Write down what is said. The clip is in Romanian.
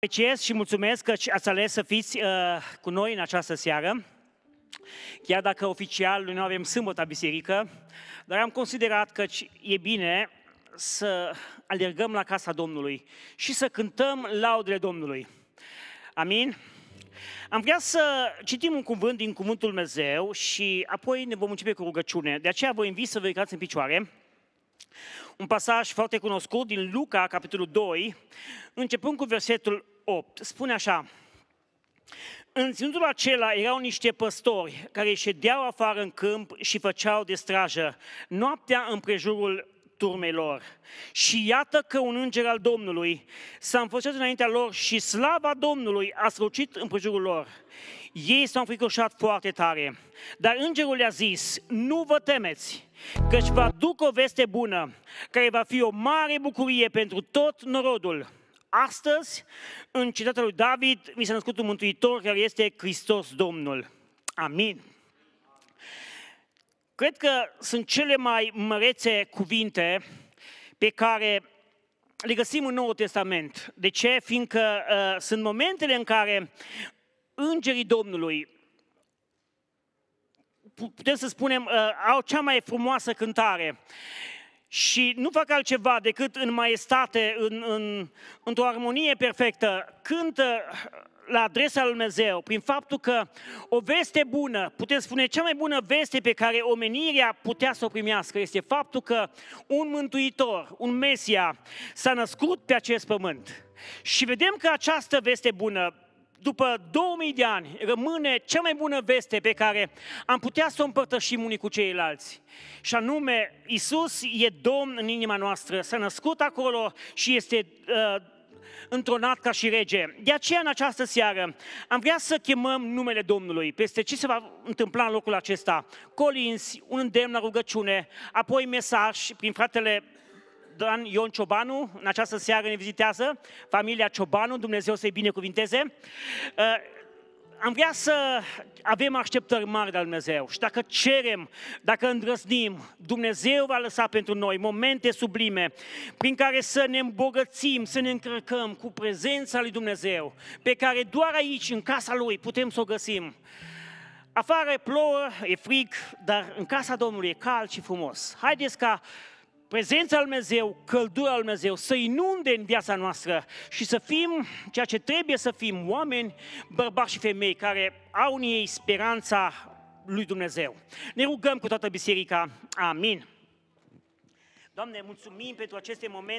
Apreciez și mulțumesc că ați ales să fiți uh, cu noi în această seară. Chiar dacă oficial noi nu avem sâmbătă biserică, dar am considerat că e bine să alergăm la casa Domnului și să cântăm laudele Domnului. Amin? Am vrea să citim un cuvânt din Cuvântul Dumnezeu și apoi ne vom începe cu rugăciune. De aceea vă invit să vă ridicați în picioare un pasaj foarte cunoscut din Luca, capitolul 2, începând cu versetul 8, spune așa, în ținutul acela erau niște păstori care ședeau afară în câmp și făceau de strajă. Noaptea împrejurul turmei lor. Și iată că un înger al Domnului s-a înfășat înaintea lor și slava Domnului a în împrejurul lor. Ei s-au înfricoșat foarte tare, dar îngerul le-a zis, nu vă temeți, căci vă duc o veste bună, care va fi o mare bucurie pentru tot norodul. Astăzi, în cetatea lui David, mi s-a născut un mântuitor care este Hristos Domnul. Amin. Cred că sunt cele mai mărețe cuvinte pe care le găsim în Noul Testament. De ce? Fiindcă uh, sunt momentele în care îngerii Domnului, putem să spunem, uh, au cea mai frumoasă cântare și nu fac altceva decât în maestate, în, în, într-o armonie perfectă, cântă la adresa lui Dumnezeu, prin faptul că o veste bună, puteți spune, cea mai bună veste pe care omenirea putea să o primească este faptul că un mântuitor, un Mesia, s-a născut pe acest pământ. Și vedem că această veste bună după 2000 de ani, rămâne cea mai bună veste pe care am putea să o împărtășim unii cu ceilalți. Și anume, Isus e Domn în inima noastră, s-a născut acolo și este uh, întronat ca și rege. De aceea, în această seară, am vrea să chemăm numele Domnului peste ce se va întâmpla în locul acesta. Colins, un îndemn la rugăciune, apoi mesaj prin fratele Dan Ion Ciobanu, în această seară ne vizitează, familia Ciobanu, Dumnezeu să-i binecuvinteze. Uh, am vrea să avem așteptări mari de la Dumnezeu și dacă cerem, dacă îndrăznim, Dumnezeu va lăsa pentru noi momente sublime prin care să ne îmbogățim, să ne încărcăm cu prezența lui Dumnezeu, pe care doar aici, în casa Lui, putem să o găsim. Afară plouă, e frig, dar în casa Domnului e cald și frumos. Haideți ca prezența al Dumnezeu, căldura al Dumnezeu, să inunde în viața noastră și să fim ceea ce trebuie să fim, oameni, bărbați și femei care au în ei speranța lui Dumnezeu. Ne rugăm cu toată biserica. Amin. Doamne, mulțumim pentru aceste momente.